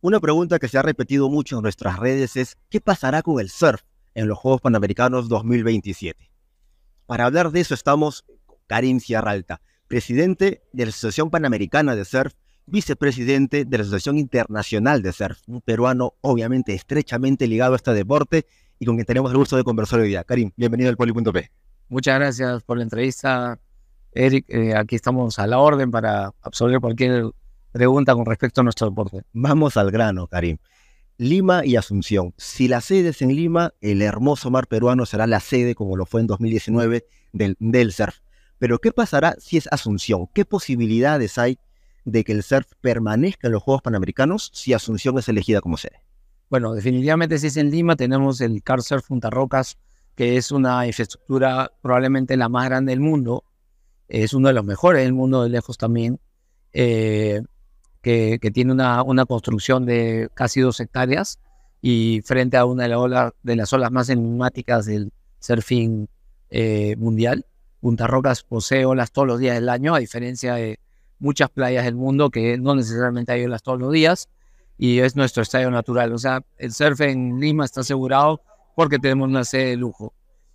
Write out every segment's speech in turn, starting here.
Una pregunta que se ha repetido mucho en nuestras redes es, ¿qué pasará con el surf en los Juegos Panamericanos 2027? Para hablar de eso estamos con Karim Sierralta, presidente de la Asociación Panamericana de Surf, vicepresidente de la Asociación Internacional de Surf, un peruano obviamente estrechamente ligado a este deporte y con quien tenemos el gusto de conversar hoy día. Karim, bienvenido al Poli.p. Muchas gracias por la entrevista, Eric. Eh, aquí estamos a la orden para absorber cualquier pregunta con respecto a nuestro deporte. Vamos al grano, Karim. Lima y Asunción. Si la sede es en Lima, el hermoso mar peruano será la sede, como lo fue en 2019, del, del surf. Pero ¿qué pasará si es Asunción? ¿Qué posibilidades hay de que el surf permanezca en los Juegos Panamericanos si Asunción es elegida como sede? Bueno, definitivamente si es en Lima tenemos el Car Surf Punta Rocas, que es una infraestructura probablemente la más grande del mundo. Es uno de los mejores del mundo de lejos también. Eh, que, tiene una, una, construcción de casi dos hectáreas y frente a una de, las olas más enigmáticas del surfing eh, mundial. Punta Rocas posee olas todos los días del año, a diferencia de muchas playas del mundo que no necesariamente hay olas todos los días y es nuestro estadio natural. O sea, el surf en Lima está asegurado porque tenemos una sede de lujo.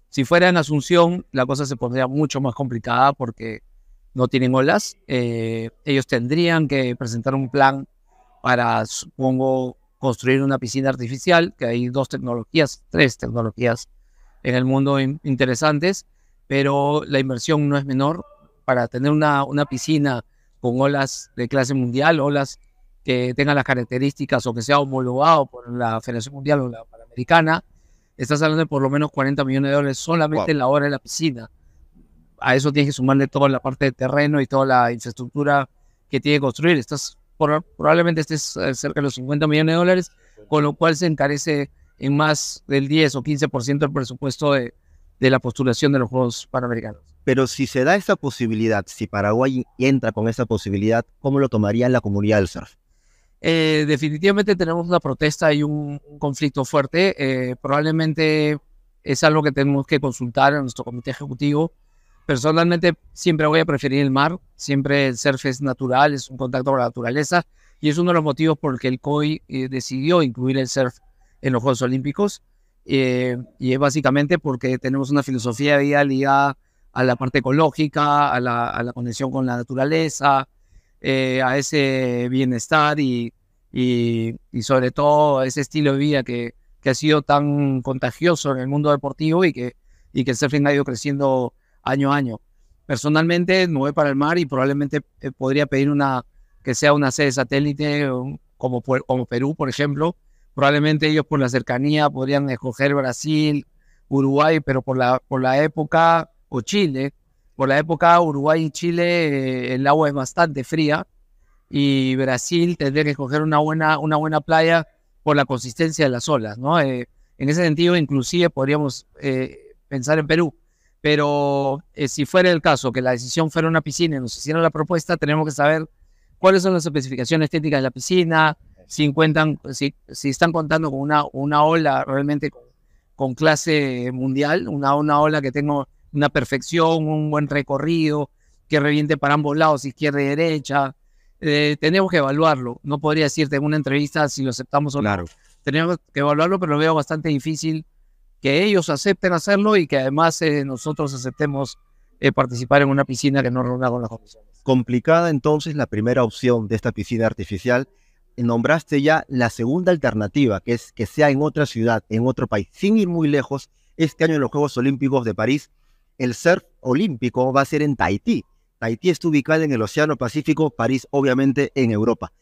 Si fuera en Asunción, la cosa se pondría mucho más complicada porque no tienen olas. Eh, ellos tendrían que presentar un plan para, supongo, construir una piscina artificial, que hay dos tecnologías, tres tecnologías en el mundo interesantes, pero la inversión no es menor. Para tener una, una piscina con olas de clase mundial, olas que tengan las características o que sea homologado por la Federación Mundial o la Panamericana, está hablando de por lo menos 40 millones de dólares solamente en la hora de la piscina a eso tienes que sumarle toda la parte de terreno y toda la infraestructura que tiene que construir. Estás, probablemente estés eh, cerca de los 50 millones de dólares, con lo cual se encarece en más del 10 o 15% el presupuesto de, de la postulación de los Juegos Panamericanos. Pero si se da esa posibilidad, si Paraguay entra con esa posibilidad, ¿cómo lo tomaría la comunidad del surf? Eh, definitivamente tenemos una protesta y un, conflicto fuerte. Eh, probablemente es algo que tenemos que consultar a nuestro comité ejecutivo Personalmente siempre voy a preferir el mar, siempre el surf es natural, es un contacto con la naturaleza y es uno de los motivos por el que el COI eh, decidió incluir el surf en los Juegos Olímpicos eh, y es básicamente porque tenemos una filosofía de vida ligada a la parte ecológica, a la, conexión con la naturaleza, eh, a ese bienestar y, y, sobre todo a ese estilo de vida que, que, ha sido tan contagioso en el mundo deportivo y que, y que el surfing ha ido creciendo año a año. Personalmente no voy para el mar y probablemente eh, podría pedir una que sea una sede satélite como, como Perú, por ejemplo. Probablemente ellos por la cercanía podrían escoger Brasil, Uruguay, pero por la, por la época, o Chile, por la época Uruguay y Chile eh, el agua es bastante fría y Brasil tendría que escoger una buena, una buena playa por la consistencia de las olas, ¿no? Eh, en ese sentido, inclusive podríamos pensar en Perú. Pero eh, si fuera el caso que la decisión fuera una piscina y nos hicieran la propuesta, tenemos que saber cuáles son las especificaciones estéticas de la piscina, si, encuentran, si, están contando con una, una ola realmente con, clase mundial, una, una ola que tenga una perfección, un buen recorrido, que reviente para ambos lados, izquierda y derecha. Eh, tenemos que evaluarlo. No podría decirte en una entrevista si lo aceptamos o no. claro. Tenemos que evaluarlo, pero lo veo bastante difícil que ellos acepten hacerlo y que además eh, nosotros aceptemos eh, participar en una piscina que no reúna con las condiciones. Complicada entonces la primera opción de esta piscina artificial. Nombraste ya la segunda alternativa, que es que sea en otra ciudad, en otro país, sin ir muy lejos. Este año en los Juegos Olímpicos de París, el surf olímpico va a ser en Tahití. Tahití está ubicada en el Océano Pacífico, París obviamente en Europa.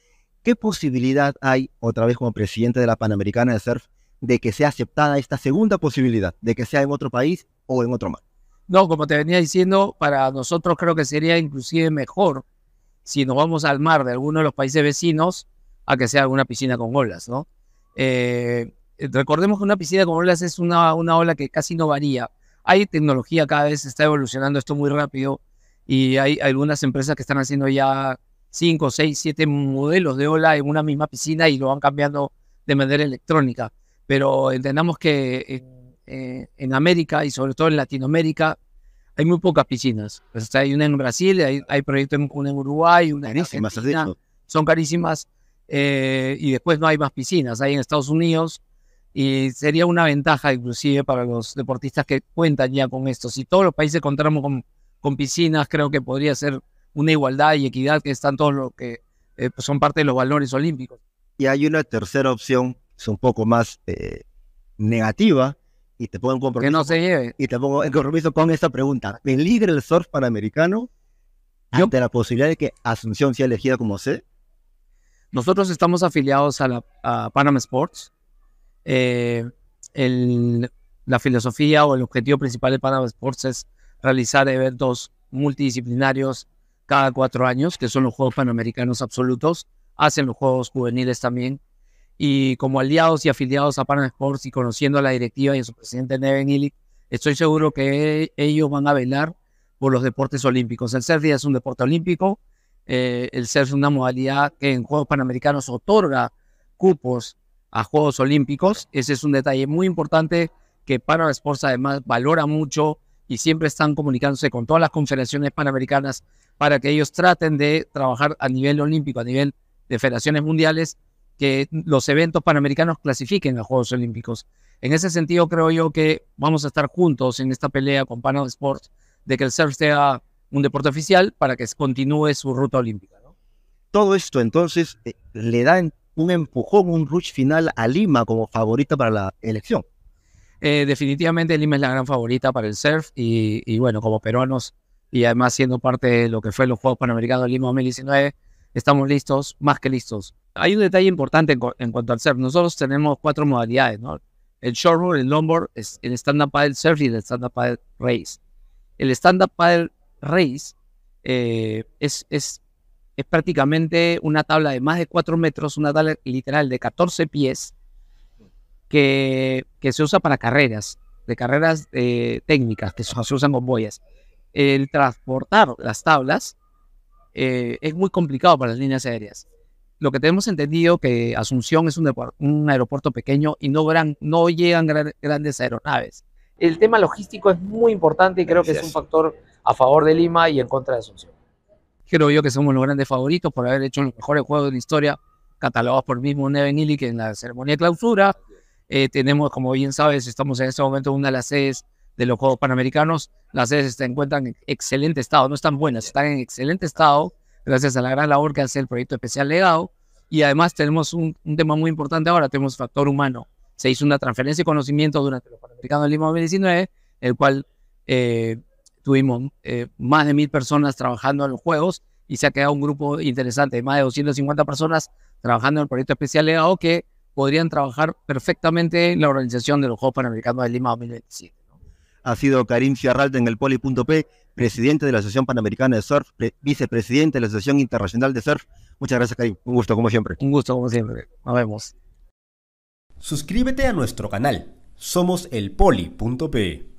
¿Qué posibilidad hay, otra vez como presidente de la Panamericana de Surf, de que sea aceptada esta segunda posibilidad, de que sea en otro país o en otro mar. No, como te venía diciendo, para nosotros creo que sería inclusive mejor si nos vamos al mar de alguno de los países vecinos a que sea una piscina con olas, ¿no? Eh, recordemos que una piscina con olas es una, una ola que casi no varía. Hay tecnología cada vez, está evolucionando esto muy rápido y hay algunas empresas que están haciendo ya 5, 6, 7 modelos de ola en una misma piscina y lo van cambiando de manera electrónica pero entendamos que eh, eh, en América y sobre todo en Latinoamérica hay muy pocas piscinas. hay una en Brasil, hay, hay proyectos en, una en Uruguay, una en Argentina, son carísimas eh, y después no hay más piscinas. Hay en Estados Unidos y sería una ventaja inclusive para los deportistas que cuentan ya con esto. Si todos los países contáramos con, piscinas, creo que podría ser una igualdad y equidad que están todos los que pues son parte de los valores olímpicos. Y hay una tercera opción es un poco más eh, negativa y te pongo en compromiso. Y te pongo compromiso con esta pregunta. peligre el surf panamericano ante la posibilidad de que Asunción sea elegida como C? Nosotros estamos afiliados a, la, Sports. Eh, la filosofía o el objetivo principal de Panam Sports es realizar eventos multidisciplinarios cada cuatro años, que son los Juegos Panamericanos Absolutos. Hacen los Juegos Juveniles también y como aliados y afiliados a Panam Sports y conociendo a la directiva y a su presidente Neven Illich, estoy seguro que e-, ellos van a velar por los deportes olímpicos. El surf es un deporte olímpico, eh, el surf es una modalidad que en Juegos Panamericanos otorga cupos a Juegos Olímpicos. Ese es un detalle muy importante que Panam Sports además valora mucho y siempre están comunicándose con todas las confederaciones panamericanas para que ellos traten de trabajar a nivel olímpico, a nivel de federaciones mundiales que los eventos panamericanos clasifiquen a Juegos Olímpicos. En ese sentido, creo yo que vamos a estar juntos en esta pelea con Panam Sports de que el surf sea un deporte oficial para que continúe su ruta olímpica. Todo esto entonces eh, le da un empujón, un rush final a Lima como favorita para la elección. Eh, definitivamente Lima es la gran favorita para el surf y bueno, como peruanos y además siendo parte de lo que fue los Juegos Panamericanos de Lima 2019, estamos listos, más que listos hay un detalle importante en, cuanto al surf. Nosotros tenemos cuatro modalidades, ¿no? El shortboard, el longboard, el stand-up paddle surf y el stand-up paddle race. El stand-up paddle race eh, es, prácticamente una tabla de más de 4 metros, una tabla literal de 14 pies que, se usa para carreras, de carreras eh, técnicas que se usan con boyas. El transportar las tablas eh, es muy complicado para las líneas aéreas lo que tenemos entendido que Asunción es un, aeropuerto pequeño y no, gran, no llegan grandes aeronaves. El tema logístico es muy importante y creo que es un factor a favor de Lima y en contra de Asunción. Creo yo que somos los grandes favoritos por haber hecho los mejores juegos de la historia, catalogados por el mismo Neven que en la ceremonia de clausura. Eh, tenemos, como bien sabes, estamos en este momento una de las sedes de los Juegos Panamericanos. Las sedes se encuentran en excelente estado, no están buenas, están en excelente estado gracias a la gran labor que hace el proyecto especial legado. Y además tenemos un, tema muy importante ahora, tenemos factor humano. Se hizo una transferencia de conocimiento durante los Panamericanos de Lima 2019, el cual eh, tuvimos eh, más de mil personas trabajando en los juegos y se ha quedado un grupo interesante, de más de 250 personas trabajando en el proyecto especial legado que podrían trabajar perfectamente en la organización de los Juegos Panamericanos de Lima 2027 ha sido Karim Ciarralde en el poli.p, presidente de la Asociación Panamericana de Surf, vicepresidente de la Asociación Internacional de Surf. Muchas gracias, Karim. Un gusto, como siempre. Un gusto, como siempre. Nos vemos. Suscríbete a nuestro canal. Somos el Poli.p.